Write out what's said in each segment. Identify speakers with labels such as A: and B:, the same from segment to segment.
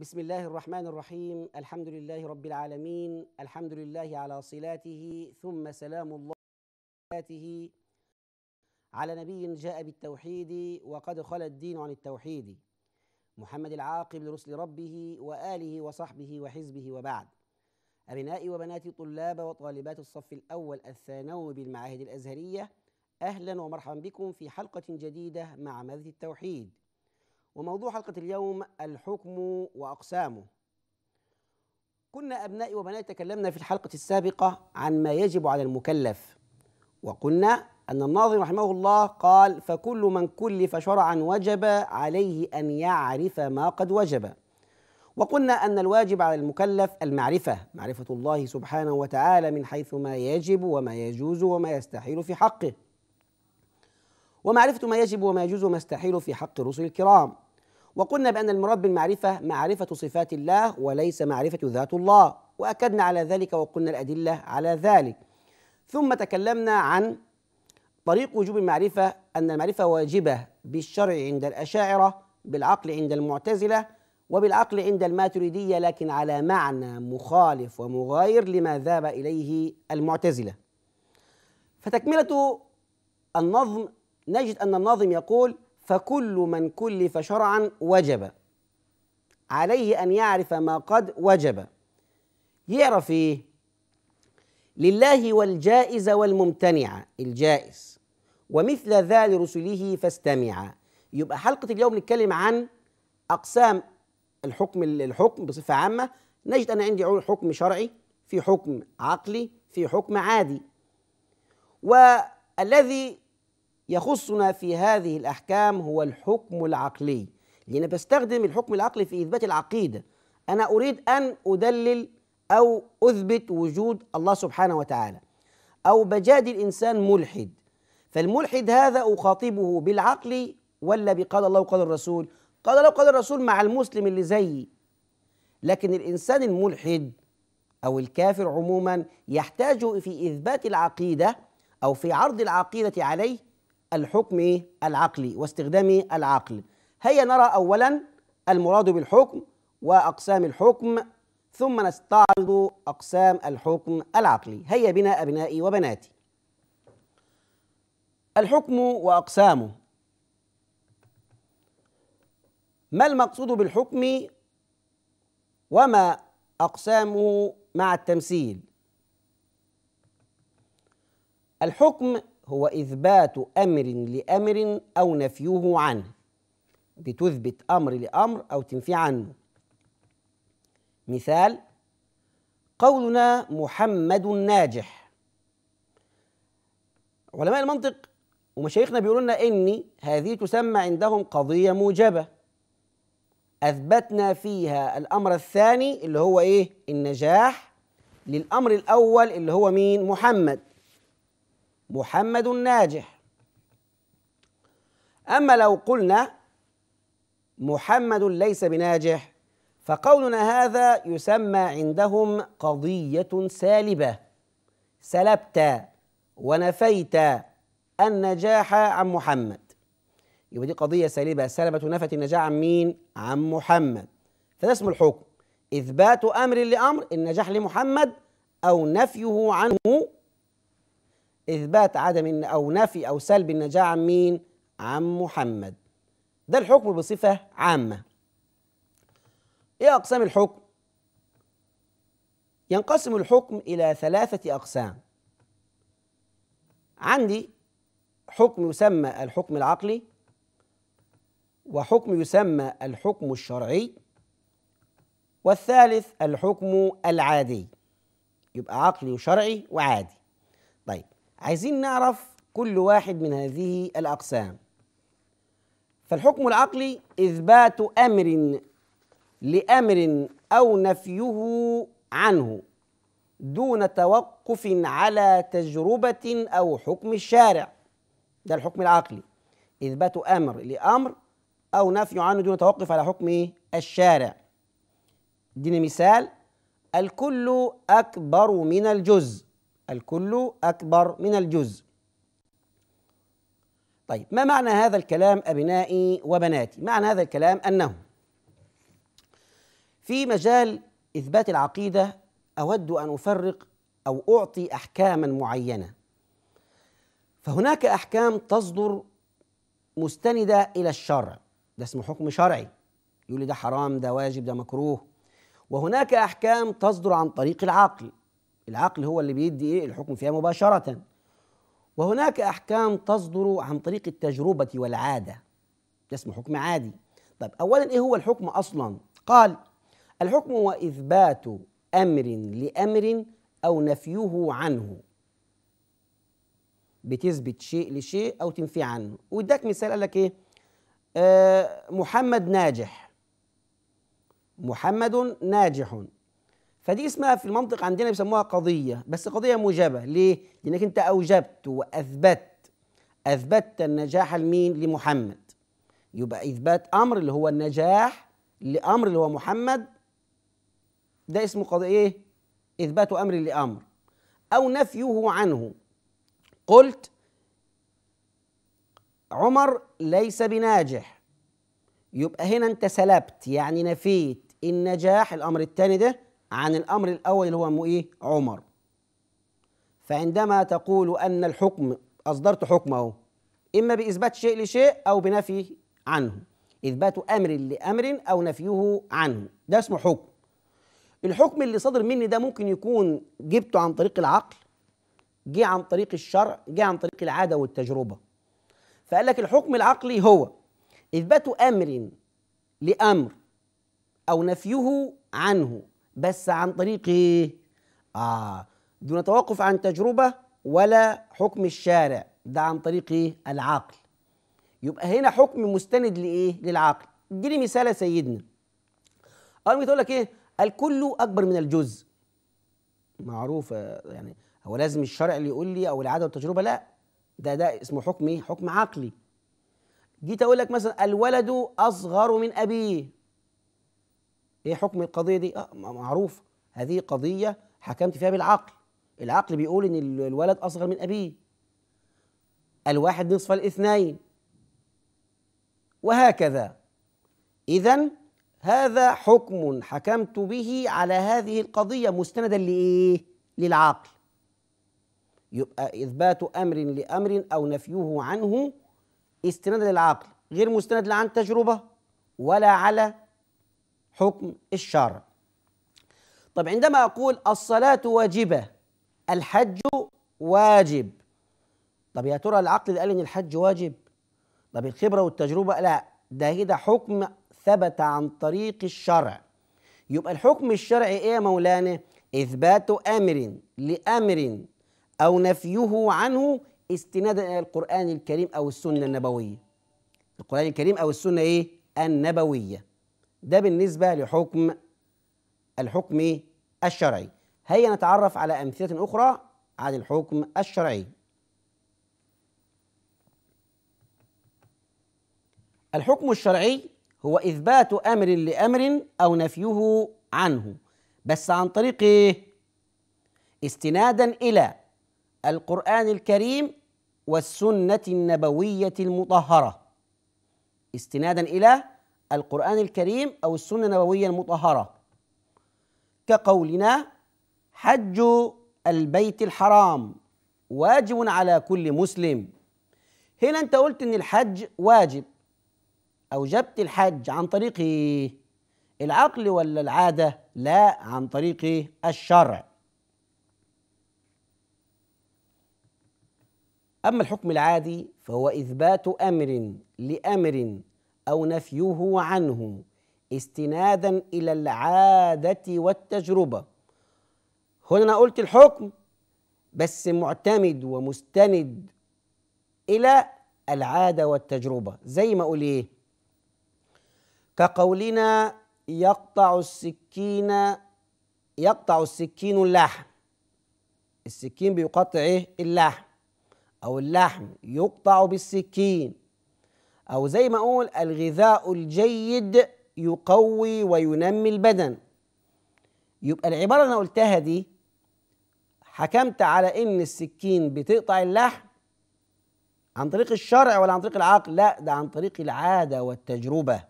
A: بسم الله الرحمن الرحيم الحمد لله رب العالمين الحمد لله على صلاته ثم سلام الله على, على نبي جاء بالتوحيد وقد خلى الدين عن التوحيد محمد العاقب لرسل ربه وآله وصحبه وحزبه وبعد أبنائي وبناتي طلاب وطالبات الصف الأول الثانوي بالمعاهد الأزهرية أهلا ومرحبا بكم في حلقة جديدة مع مادة التوحيد وموضوع حلقة اليوم الحكم وأقسامه كنا أبنائي وبناتي تكلمنا في الحلقة السابقة عن ما يجب على المكلف وقلنا أن الناظم رحمه الله قال فكل من كلف شرعا وجب عليه أن يعرف ما قد وجب وقلنا أن الواجب على المكلف المعرفة معرفة الله سبحانه وتعالى من حيث ما يجب وما يجوز وما يستحيل في حقه ومعرفة ما يجب وما يجوز وما يستحيل في حق الرسل الكرام وقلنا بأن المراد بالمعرفة معرفة صفات الله وليس معرفة ذات الله وأكدنا على ذلك وقلنا الأدلة على ذلك ثم تكلمنا عن طريق وجوب المعرفة أن المعرفة واجبة بالشرع عند الأشاعرة بالعقل عند المعتزلة وبالعقل عند الماتريدية لكن على معنى مخالف ومغاير لما ذهب إليه المعتزلة فتكملة النظم نجد أن الناظم يقول فكل من كلف شرعا وجب عليه أن يعرف ما قد وجب يعرف إيه لله والجائز والممتنع الجائز ومثل ذا لرسله فاستمع يبقى حلقة اليوم نتكلم عن أقسام الحكم الحكم بصفة عامة نجد أنا عندي حكم شرعي في حكم عقلي في حكم عادي والذي يخصنا في هذه الأحكام هو الحكم العقلي لأن بستخدم الحكم العقلي في إثبات العقيدة أنا أريد أن أدلل أو أثبت وجود الله سبحانه وتعالى أو بجادل إنسان ملحد فالملحد هذا أخاطبه بالعقل ولا بقال الله وقال الرسول قال الله وقال الرسول مع المسلم اللي زيي لكن الإنسان الملحد أو الكافر عموما يحتاج في إثبات العقيدة أو في عرض العقيدة عليه الحكم العقلي واستخدام العقل هيا نرى أولا المراد بالحكم وأقسام الحكم ثم نستعرض أقسام الحكم العقلي هيا بنا أبنائي وبناتي الحكم وأقسامه ما المقصود بالحكم وما أقسامه مع التمثيل الحكم هو إثبات أمر لأمر أو نفيه عنه بتثبت أمر لأمر أو تنفي عنه مثال قولنا محمد ناجح علماء المنطق ومشايخنا بيقولوا لنا إن هذه تسمى عندهم قضية موجبة أثبتنا فيها الأمر الثاني اللي هو إيه النجاح للأمر الأول اللي هو مين محمد محمد ناجح أما لو قلنا محمد ليس بناجح فقولنا هذا يسمى عندهم قضية سالبة سلبت ونفيت النجاح عن محمد يبقى دي قضية سالبة سلبت ونفت النجاح عن مين؟ عن محمد فده اسم الحكم إثبات أمر لأمر النجاح لمحمد أو نفيه عنه إثبات عدم أو نفي أو سلب النجاة عن مين؟ عن محمد ده الحكم بصفة عامة إيه أقسام الحكم؟ ينقسم الحكم إلى ثلاثة أقسام عندي حكم يسمى الحكم العقلي وحكم يسمى الحكم الشرعي والثالث الحكم العادي يبقى عقلي وشرعي وعادي طيب عايزين نعرف كل واحد من هذه الأقسام فالحكم العقلي إثبات أمر لأمر أو نفيه عنه دون توقف على تجربة أو حكم الشارع ده الحكم العقلي إثبات أمر لأمر أو نفي عنه دون توقف على حكم الشارع اديني مثال الكل أكبر من الجزء الكل أكبر من الجزء طيب ما معنى هذا الكلام أبنائي وبناتي معنى هذا الكلام أنه في مجال إثبات العقيدة أود أن أفرق أو أعطي أحكاما معينة فهناك أحكام تصدر مستندة إلى الشرع ده اسمه حكم شرعي يقول لي ده حرام ده واجب ده مكروه وهناك أحكام تصدر عن طريق العقل العقل هو اللي بيدي ايه الحكم فيها مباشرة وهناك أحكام تصدر عن طريق التجربة والعادة اسمه حكم عادي طيب أولا إيه هو الحكم أصلا قال الحكم هو إثبات أمر لأمر أو نفيه عنه بتثبت شيء لشيء أو تنفي عنه واداك مثال قال لك إيه آه، محمد ناجح محمد ناجح فدي اسمها في المنطق عندنا بيسموها قضية بس قضية موجبة ليه؟ لأنك أنت أوجبت وأثبت أثبتت النجاح لمين؟ لمحمد يبقى إثبات أمر اللي هو النجاح لأمر اللي هو محمد ده اسمه قضية إيه؟ إثبات أمر لأمر أو نفيه عنه قلت عمر ليس بناجح يبقى هنا أنت سلبت يعني نفيت النجاح الأمر الثاني ده عن الأمر الأول اللي هو إيه عمر فعندما تقول أن الحكم أصدرت حكم أهو إما بإثبات شيء لشيء أو بنفي عنه إثبات أمر لأمر أو نفيه عنه ده اسمه حكم الحكم اللي صدر مني ده ممكن يكون جبته عن طريق العقل جه عن طريق الشرع جه عن طريق العادة والتجربة فقال لك الحكم العقلي هو إثبات أمر لأمر أو نفيه عنه بس عن طريق ايه؟ اه دون توقف عن تجربه ولا حكم الشارع ده عن طريق ايه؟ العقل يبقى هنا حكم مستند لايه؟ للعقل اديني مثال يا سيدنا اول تقول لك ايه؟ الكل اكبر من الجزء معروف يعني هو لازم الشرع اللي يقول لي او العاده والتجربه لا ده ده اسمه حكم ايه؟ حكم عقلي جيت اقول لك مثلا الولد اصغر من ابيه ايه حكم القضيه دي آه معروف هذه قضيه حكمت فيها بالعقل العقل بيقول ان الولد اصغر من ابيه الواحد نصف الاثنين وهكذا اذا هذا حكم حكمت به على هذه القضيه مستندا لايه للعقل يبقى اثبات امر لامر او نفيه عنه استناد للعقل غير مستند لا عن تجربه ولا على حكم الشرع طب عندما أقول الصلاة واجبة الحج واجب طب يا ترى العقل قال إن الحج واجب طب الخبرة والتجربة لا ده كده حكم ثبت عن طريق الشرع يبقى الحكم الشرعي ايه يا مولانا اثبات امر لامر او نفيه عنه استنادا الى القران الكريم او السنه النبويه القران الكريم او السنه ايه النبويه ده بالنسبة لحكم الحكم الشرعي هيا نتعرف على أمثلة أخرى عن الحكم الشرعي الحكم الشرعي هو إثبات أمر لأمر أو نفيه عنه بس عن طريق إيه؟ استنادا إلى القرآن الكريم والسنة النبوية المطهرة استنادا إلى القرآن الكريم أو السنة النبوية المطهرة كقولنا حج البيت الحرام واجب على كل مسلم هنا أنت قلت إن الحج واجب أوجبت الحج عن طريق العقل ولا العادة لا عن طريق الشرع أما الحكم العادي فهو إثبات أمر لأمر او نفيه عنه استنادا الى العاده والتجربه هنا انا قلت الحكم بس معتمد ومستند الى العاده والتجربه زي ما اقول ايه كقولنا يقطع السكين يقطع السكين اللحم السكين بيقطع ايه اللحم او اللحم يقطع بالسكين أو زي ما أقول الغذاء الجيد يقوي وينمي البدن يبقى العبارة اللي أنا قلتها دي حكمت على إن السكين بتقطع اللحم عن طريق الشرع ولا عن طريق العقل لا ده عن طريق العادة والتجربة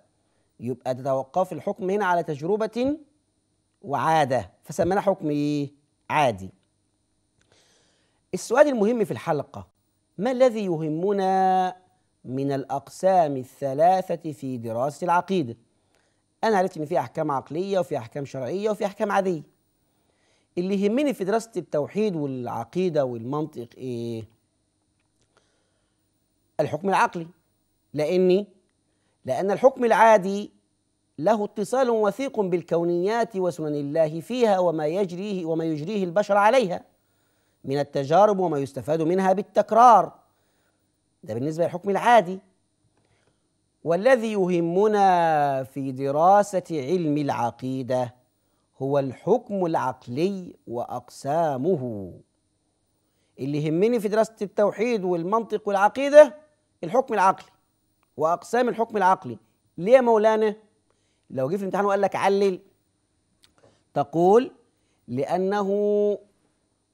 A: يبقى تتوقف الحكم هنا على تجربة وعادة فسمينا حكم إيه؟ عادي السؤال المهم في الحلقة ما الذي يهمنا من الأقسام الثلاثة في دراسة العقيدة أنا عرفت إن في أحكام عقلية وفي أحكام شرعية وفي أحكام عادية اللي يهمني في دراسة التوحيد والعقيدة والمنطق إيه؟ الحكم العقلي لأني لأن الحكم العادي له اتصال وثيق بالكونيات وسنن الله فيها وما يجريه وما يجريه البشر عليها من التجارب وما يستفاد منها بالتكرار ده بالنسبة للحكم العادي والذي يهمنا في دراسة علم العقيدة هو الحكم العقلي وأقسامه اللي يهمني في دراسة التوحيد والمنطق والعقيدة الحكم العقلي وأقسام الحكم العقلي ليه يا مولانا؟ لو جه في الامتحان وقال لك علل تقول لأنه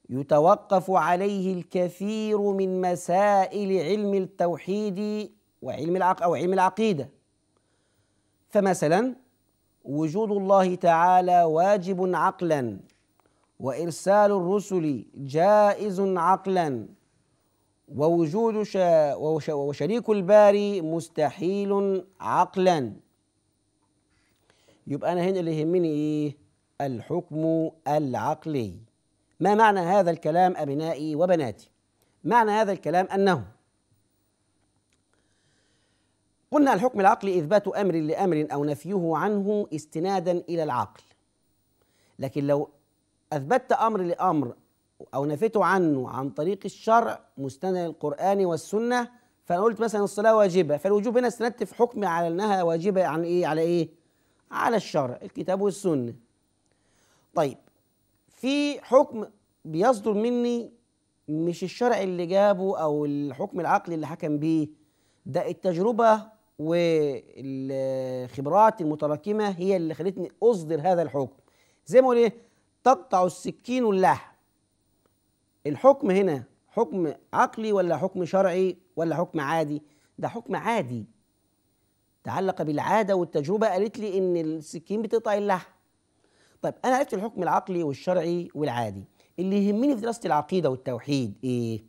A: يتوقف عليه الكثير من مسائل علم التوحيد وعلم العق أو علم العقيدة فمثلا وجود الله تعالى واجب عقلا وإرسال الرسل جائز عقلا ووجود شا وشريك الباري مستحيل عقلا يبقى أنا هنا اللي يهمني إيه الحكم العقلي ما معنى هذا الكلام أبنائي وبناتي؟ معنى هذا الكلام أنه قلنا الحكم العقلي إثبات أمر لأمر أو نفيه عنه استنادا إلى العقل لكن لو أثبتت أمر لأمر أو نفيته عنه عن طريق الشرع مستند القرآن والسنة فأنا قلت مثلا الصلاة واجبة فالوجوب هنا استندت في حكم على أنها واجبة عن يعني إيه على إيه؟ على الشرع الكتاب والسنة طيب في حكم بيصدر مني مش الشرع اللي جابه او الحكم العقلي اللي حكم بيه ده التجربه والخبرات المتراكمه هي اللي خلتني اصدر هذا الحكم زي ما اقول ايه تقطع السكين اللحم الحكم هنا حكم عقلي ولا حكم شرعي ولا حكم عادي ده حكم عادي تعلق بالعاده والتجربه قالت لي ان السكين بتقطع اللحم طيب انا عرفت الحكم العقلي والشرعي والعادي اللي يهمني في دراسه العقيده والتوحيد ايه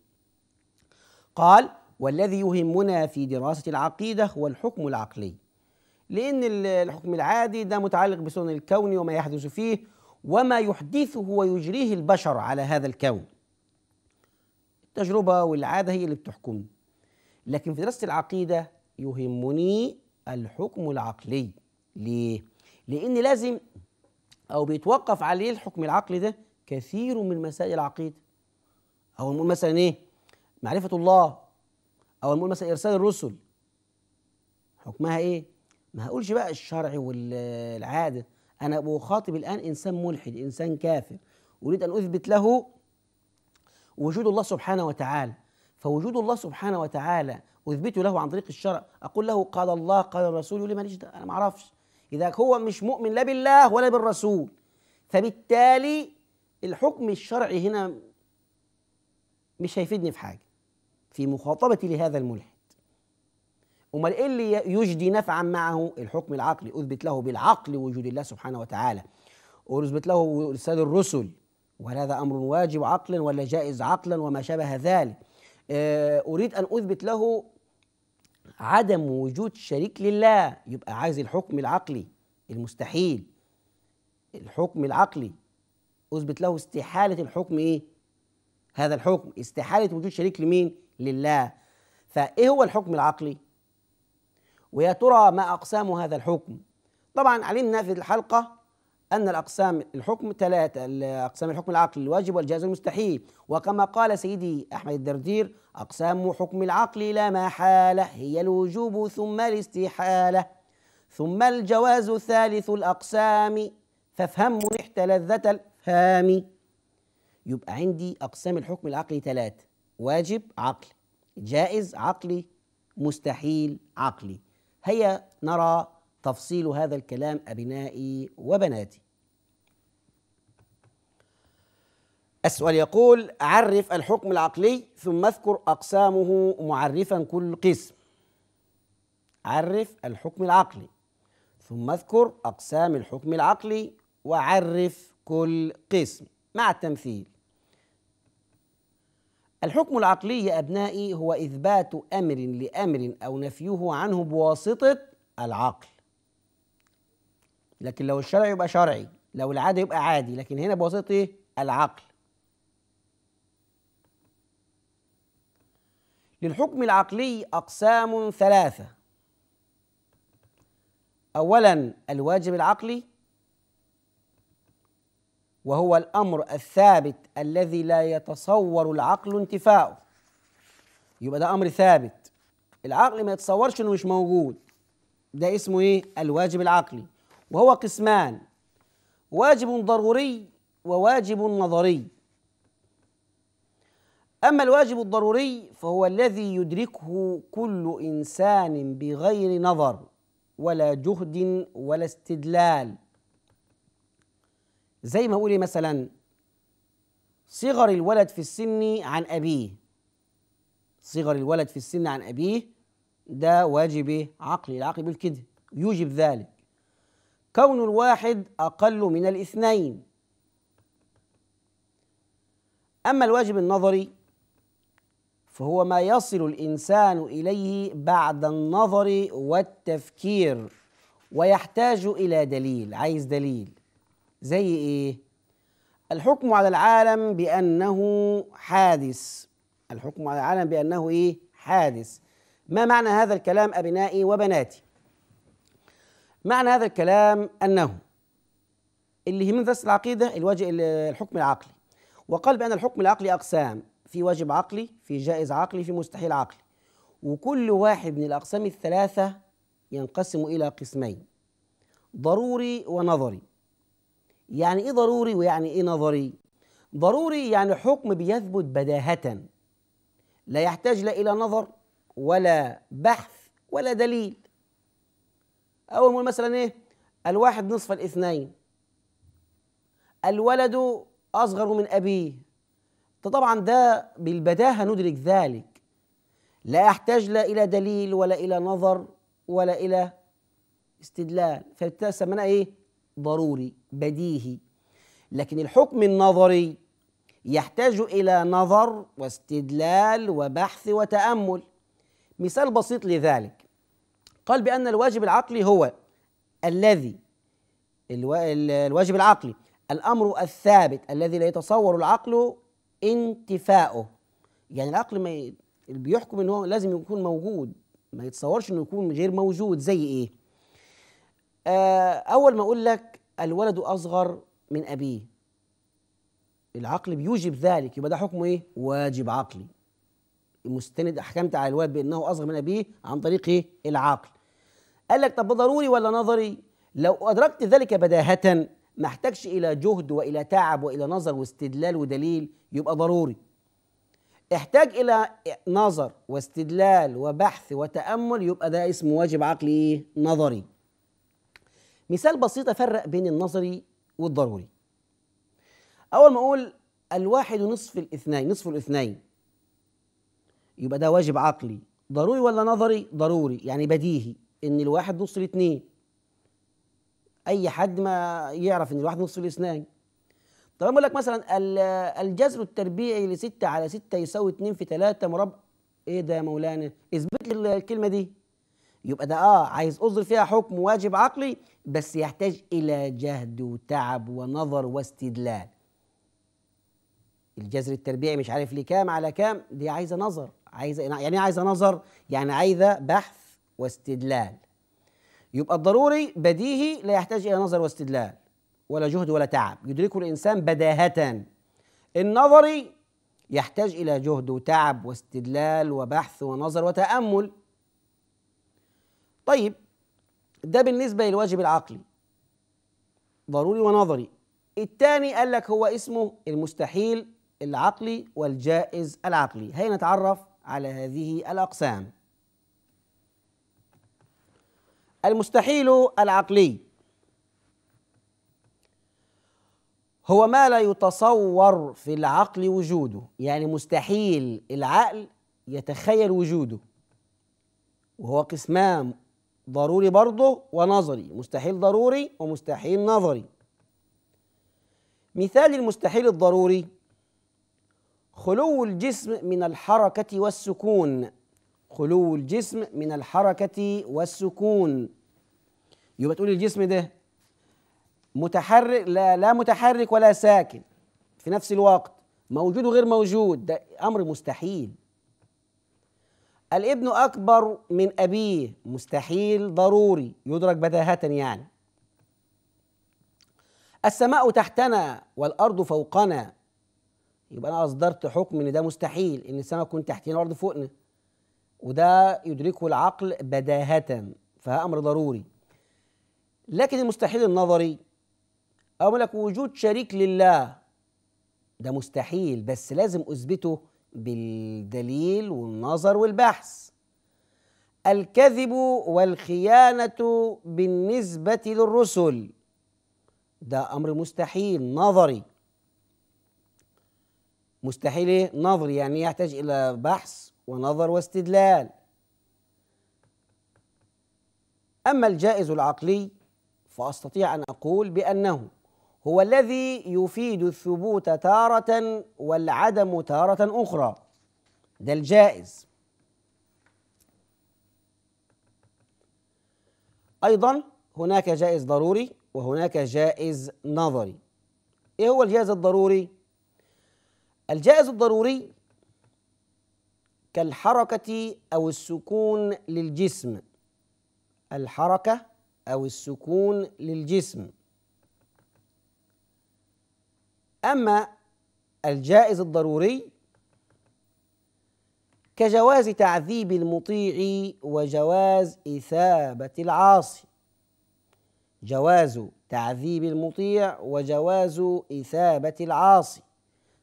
A: قال والذي يهمنا في دراسه العقيده هو الحكم العقلي لان الحكم العادي ده متعلق بسنن الكون وما يحدث فيه وما يحدثه ويجريه البشر على هذا الكون التجربه والعاده هي اللي بتحكمني لكن في دراسه العقيده يهمني الحكم العقلي ليه لان لازم او بيتوقف عليه الحكم العقلي ده كثير من مسائل العقيده او نقول مثلا ايه معرفه الله او نقول مثلا ارسال الرسل حكمها ايه ما هقولش بقى الشرع والعاده انا بخاطب الان انسان ملحد انسان كافر اريد ان اثبت له وجود الله سبحانه وتعالى فوجود الله سبحانه وتعالى اثبته له عن طريق الشرع اقول له قال الله قال الرسول يقول لي ماليش ده انا ما اعرفش إذا هو مش مؤمن لا بالله ولا بالرسول فبالتالي الحكم الشرعي هنا مش هيفيدني في حاجة في مخاطبتي لهذا الملحد امال ايه اللي يجدي نفعا معه الحكم العقلي اثبت له بالعقل وجود الله سبحانه وتعالى واثبت له ارسال الرسل وهل هذا امر واجب عقلا ولا جائز عقلا وما شابه ذلك آه، اريد ان اثبت له عدم وجود شريك لله يبقى عايز الحكم العقلي المستحيل الحكم العقلي اثبت له استحاله الحكم ايه هذا الحكم استحاله وجود شريك لمين لله فايه هو الحكم العقلي ويا ترى ما اقسام هذا الحكم طبعا علمنا في الحلقه أن الأقسام الحكم ثلاثة أقسام الحكم العقلي الواجب والجائز والمستحيل وكما قال سيدي أحمد الدردير أقسام حكم العقل لا محالة هي الوجوب ثم الاستحالة ثم الجواز ثالث الأقسام فافهم منحت لذة الإفهام يبقى عندي أقسام الحكم العقلي ثلاثة واجب عقل جائز عقلي مستحيل عقلي هيا نرى تفصيل هذا الكلام أبنائي وبناتي السؤال يقول عرف الحكم العقلي ثم اذكر أقسامه معرفا كل قسم عرف الحكم العقلي ثم اذكر أقسام الحكم العقلي وعرف كل قسم مع التمثيل الحكم العقلي يا أبنائي هو إثبات أمر لأمر أو نفيه عنه بواسطة العقل لكن لو الشرعي يبقى شرعي لو العادي يبقى عادي لكن هنا بواسطه ايه العقل للحكم العقلي اقسام ثلاثه اولا الواجب العقلي وهو الامر الثابت الذي لا يتصور العقل انتفاؤه يبقى ده امر ثابت العقل ما يتصورش انه مش موجود ده اسمه ايه الواجب العقلي وهو قسمان واجب ضروري وواجب نظري اما الواجب الضروري فهو الذي يدركه كل انسان بغير نظر ولا جهد ولا استدلال زي ما اقول مثلا صغر الولد في السن عن ابيه صغر الولد في السن عن ابيه ده واجب عقلي العقل بيقول كده يوجب ذلك كون الواحد أقل من الاثنين أما الواجب النظري فهو ما يصل الإنسان إليه بعد النظر والتفكير ويحتاج إلى دليل عايز دليل زي إيه؟ الحكم على العالم بأنه حادث الحكم على العالم بأنه إيه؟ حادث ما معنى هذا الكلام أبنائي وبناتي معنى هذا الكلام أنه اللي هي من درس العقيدة الواجب الحكم العقلي وقال بأن الحكم العقلي أقسام في واجب عقلي في جائز عقلي في مستحيل عقلي وكل واحد من الأقسام الثلاثة ينقسم إلى قسمين ضروري ونظري يعني إيه ضروري ويعني إيه نظري ضروري يعني حكم بيثبت بداهة لا يحتاج لا إلى نظر ولا بحث ولا دليل أول ما مثلا إيه الواحد نصف الاثنين الولد أصغر من أبيه طبعا ده بالبداهة ندرك ذلك لا يحتاج لا إلى دليل ولا إلى نظر ولا إلى استدلال فبالتالي إيه ضروري بديهي لكن الحكم النظري يحتاج إلى نظر واستدلال وبحث وتأمل مثال بسيط لذلك قال بأن الواجب العقلي هو الذي الواجب العقلي الأمر الثابت الذي لا يتصور العقل انتفاؤه يعني العقل ما ي... بيحكم ان هو لازم يكون موجود ما يتصورش انه يكون غير موجود زي ايه آه اول ما اقول لك الولد اصغر من ابيه العقل بيوجب ذلك يبقى ده حكمه ايه واجب عقلي مستند احكمت على الولد بانه اصغر من ابيه عن طريق ايه العقل قال لك طب ضروري ولا نظري لو أدركت ذلك بداهة ما احتاجش إلى جهد وإلى تعب وإلى نظر واستدلال ودليل يبقى ضروري احتاج إلى نظر واستدلال وبحث وتأمل يبقى ده اسمه واجب عقلي إيه؟ نظري مثال بسيط أفرق بين النظري والضروري أول ما أقول الواحد نصف الاثنين نصف الاثنين يبقى ده واجب عقلي ضروري ولا نظري ضروري يعني بديهي ان الواحد نص الاثنين اي حد ما يعرف ان الواحد نص الاثنين طب اقول لك مثلا الجذر التربيعي ل 6 على 6 يساوي 2 في 3 مربع ايه ده يا مولانا اثبت لي الكلمه دي يبقى ده اه عايز اصدر فيها حكم واجب عقلي بس يحتاج الى جهد وتعب ونظر واستدلال الجذر التربيعي مش عارف ليه كام على كام دي عايزه نظر عايزه يعني عايزه نظر يعني عايزه بحث واستدلال يبقى الضروري بديهي لا يحتاج الى نظر واستدلال ولا جهد ولا تعب يدركه الانسان بداهه النظري يحتاج الى جهد وتعب واستدلال وبحث ونظر وتامل طيب ده بالنسبه للواجب العقلي ضروري ونظري الثاني قال لك هو اسمه المستحيل العقلي والجائز العقلي هيا نتعرف على هذه الاقسام المستحيل العقلي هو ما لا يتصور في العقل وجوده يعني مستحيل العقل يتخيل وجوده وهو قسمان ضروري برضه ونظري مستحيل ضروري ومستحيل نظري مثال المستحيل الضروري خلو الجسم من الحركة والسكون خلو الجسم من الحركة والسكون يبقى تقول الجسم ده متحرك لا, لا متحرك ولا ساكن في نفس الوقت موجود وغير موجود ده أمر مستحيل الابن أكبر من أبيه مستحيل ضروري يدرك بداهة يعني السماء تحتنا والأرض فوقنا يبقى أنا أصدرت حكم إن ده مستحيل إن السماء تكون تحتنا والأرض فوقنا وده يدركه العقل بداهة فأمر ضروري لكن المستحيل النظري أو لك وجود شريك لله ده مستحيل بس لازم أثبته بالدليل والنظر والبحث الكذب والخيانة بالنسبة للرسل ده أمر مستحيل نظري مستحيل إيه؟ نظري يعني يحتاج إلى بحث ونظر واستدلال أما الجائز العقلي فأستطيع أن أقول بأنه هو الذي يفيد الثبوت تارة والعدم تارة أخرى ده الجائز أيضا هناك جائز ضروري وهناك جائز نظري إيه هو الجائز الضروري؟ الجائز الضروري كالحركة أو السكون للجسم الحركة أو السكون للجسم أما الجائز الضروري كجواز تعذيب المطيع وجواز إثابة العاصي جواز تعذيب المطيع وجواز إثابة العاصي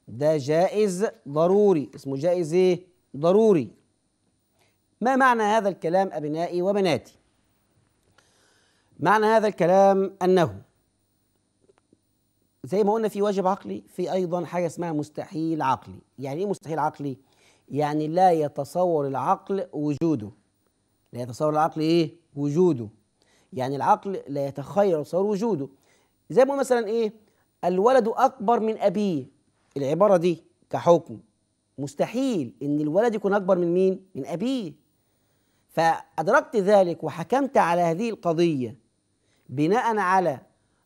A: ده جائز ضروري اسمه جائز ايه؟ ضروري ما معنى هذا الكلام أبنائي وبناتي معنى هذا الكلام أنه زي ما قلنا في واجب عقلي في أيضا حاجة اسمها مستحيل عقلي يعني إيه مستحيل عقلي؟ يعني لا يتصور العقل وجوده لا يتصور العقل إيه؟ وجوده يعني العقل لا يتخيل يتصور وجوده زي ما مثلا إيه؟ الولد أكبر من أبيه العبارة دي كحكم مستحيل ان الولد يكون اكبر من مين من ابيه فادركت ذلك وحكمت على هذه القضيه بناء على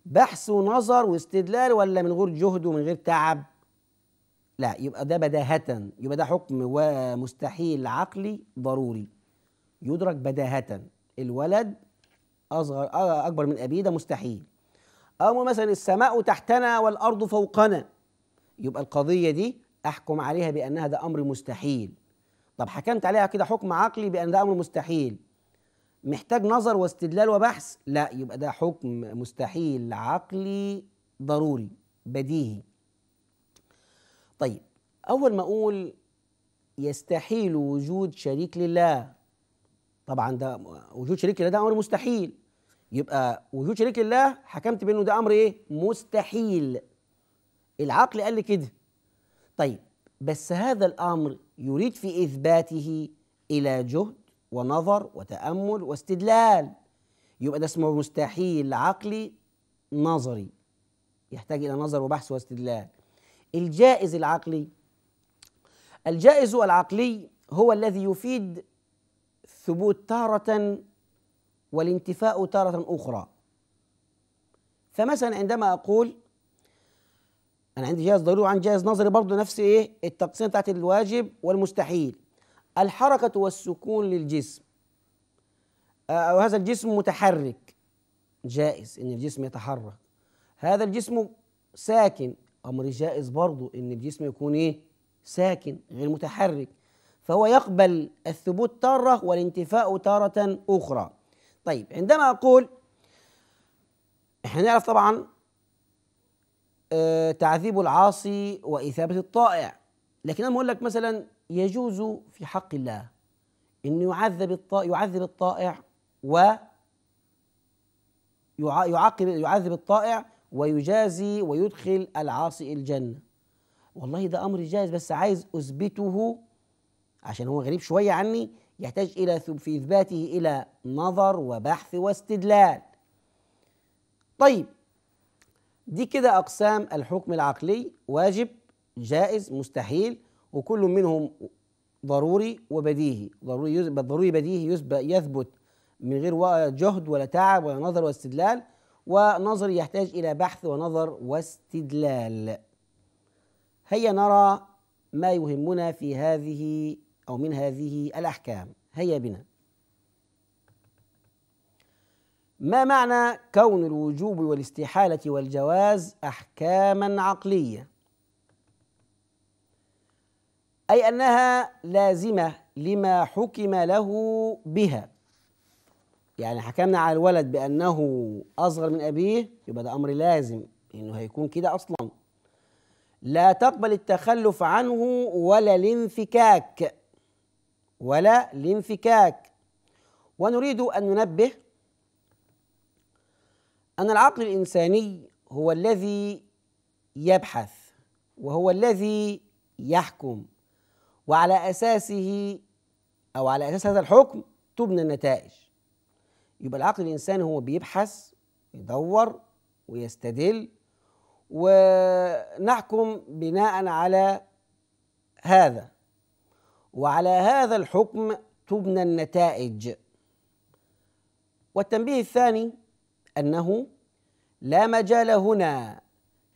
A: بحث ونظر واستدلال ولا من غير جهد ومن غير تعب لا يبقى ده بداهة يبقى ده حكم ومستحيل عقلي ضروري يدرك بداهة الولد أصغر أكبر من أبيه ده مستحيل أو مثلا السماء تحتنا والأرض فوقنا يبقى القضية دي احكم عليها بانها ده امر مستحيل طب حكمت عليها كده حكم عقلي بان ده امر مستحيل محتاج نظر واستدلال وبحث لا يبقى ده حكم مستحيل عقلي ضروري بديهي طيب اول ما اقول يستحيل وجود شريك لله طبعا ده وجود شريك لله ده امر مستحيل يبقى وجود شريك لله حكمت بانه ده امر ايه مستحيل العقل قال لي كده طيب بس هذا الامر يريد في اثباته الى جهد ونظر وتامل واستدلال يبقى ده اسمه مستحيل عقلي نظري يحتاج الى نظر وبحث واستدلال الجائز العقلي الجائز العقلي هو الذي يفيد ثبوت تاره والانتفاء تاره اخرى فمثلا عندما اقول انا عندي جهاز ضروري وعندي جهاز نظري برضه نفس ايه التقسيم بتاعت الواجب والمستحيل الحركه والسكون للجسم آه، أو هذا الجسم متحرك جائز ان الجسم يتحرك هذا الجسم ساكن امر جائز برضه ان الجسم يكون ايه ساكن غير متحرك فهو يقبل الثبوت تاره والانتفاء تاره اخرى طيب عندما اقول احنا نعرف طبعا آه، تعذيب العاصي وإثابة الطائع لكن أنا أقول لك مثلا يجوز في حق الله أن يعذب الطائع يعذب الطائع و يعاقب يعذب الطائع ويجازي ويدخل العاصي الجنة والله ده أمر جائز بس عايز أثبته عشان هو غريب شوية عني يحتاج إلى في إثباته إلى نظر وبحث واستدلال طيب دي كده أقسام الحكم العقلي واجب جائز مستحيل وكل منهم ضروري وبديهي ضروري ضروري بديهي يثبت من غير جهد ولا تعب ولا نظر واستدلال ونظر يحتاج إلى بحث ونظر واستدلال هيا نرى ما يهمنا في هذه أو من هذه الأحكام هيا بنا ما معنى كون الوجوب والاستحالة والجواز أحكاما عقلية؟ أي أنها لازمة لما حكم له بها يعني حكمنا على الولد بأنه أصغر من أبيه يبقى ده أمر لازم إنه هيكون كده أصلا لا تقبل التخلف عنه ولا الانفكاك ولا الانفكاك ونريد أن ننبه أن العقل الإنساني هو الذي يبحث وهو الذي يحكم وعلى أساسه أو على أساس هذا الحكم تبنى النتائج يبقى العقل الإنساني هو بيبحث يدور ويستدل ونحكم بناء على هذا وعلى هذا الحكم تبنى النتائج والتنبيه الثاني أنه لا مجال هنا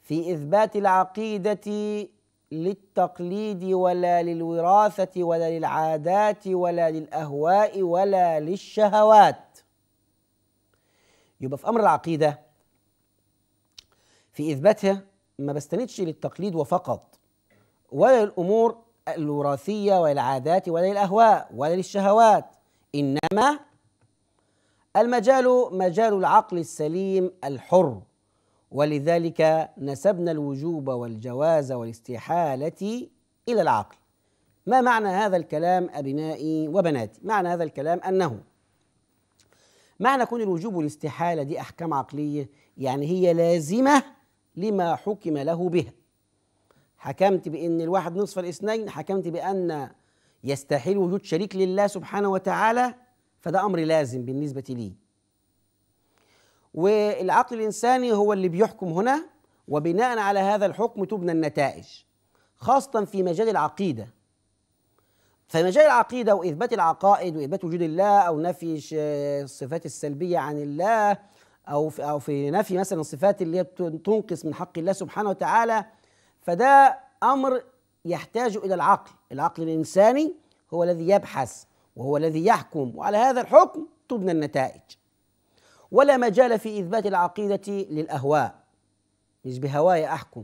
A: في إثبات العقيدة للتقليد ولا للوراثة ولا للعادات ولا للأهواء ولا للشهوات يبقى في أمر العقيدة في إثباتها ما بستندش للتقليد وفقط ولا للأمور الوراثية ولا للعادات ولا للأهواء ولا للشهوات إنما المجال مجال العقل السليم الحر ولذلك نسبنا الوجوب والجواز والاستحاله الى العقل ما معنى هذا الكلام ابنائي وبناتي معنى هذا الكلام انه معنى كون الوجوب والاستحاله دي احكام عقليه يعني هي لازمه لما حكم له بها حكمت بان الواحد نصف الاثنين حكمت بان يستحيل وجود شريك لله سبحانه وتعالى فده امر لازم بالنسبه لي والعقل الانساني هو اللي بيحكم هنا وبناء على هذا الحكم تبنى النتائج خاصه في مجال العقيده فمجال العقيده واثبات العقائد واثبات وجود الله او نفي الصفات السلبيه عن الله او في او في نفي مثلا الصفات اللي هي تنقص من حق الله سبحانه وتعالى فده امر يحتاج الى العقل العقل الانساني هو الذي يبحث وهو الذي يحكم وعلى هذا الحكم تبنى النتائج ولا مجال في إثبات العقيدة للأهواء مش بهواي أحكم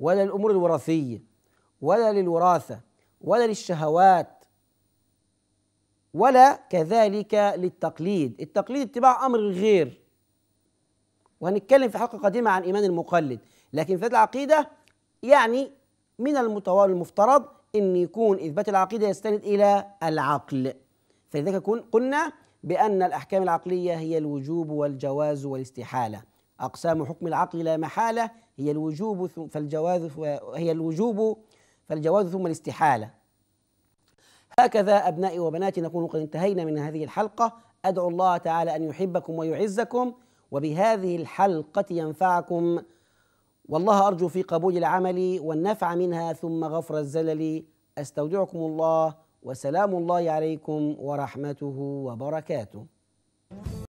A: ولا الامور الوراثية ولا للوراثة ولا للشهوات ولا كذلك للتقليد التقليد اتباع أمر الغير وهنتكلم في حلقة قديمة عن إيمان المقلد لكن في العقيدة يعني من المتوالي المفترض ان يكون اثبات العقيده يستند الى العقل فلذلك قلنا بان الاحكام العقليه هي الوجوب والجواز والاستحاله اقسام حكم العقل لا محاله هي الوجوب فالجواز هي الوجوب فالجواز ثم الاستحاله هكذا ابنائي وبناتي نكون قد انتهينا من هذه الحلقه ادعو الله تعالى ان يحبكم ويعزكم وبهذه الحلقه ينفعكم والله أرجو في قبول العمل والنفع منها ثم غفر الزلل أستودعكم الله وسلام الله عليكم ورحمته وبركاته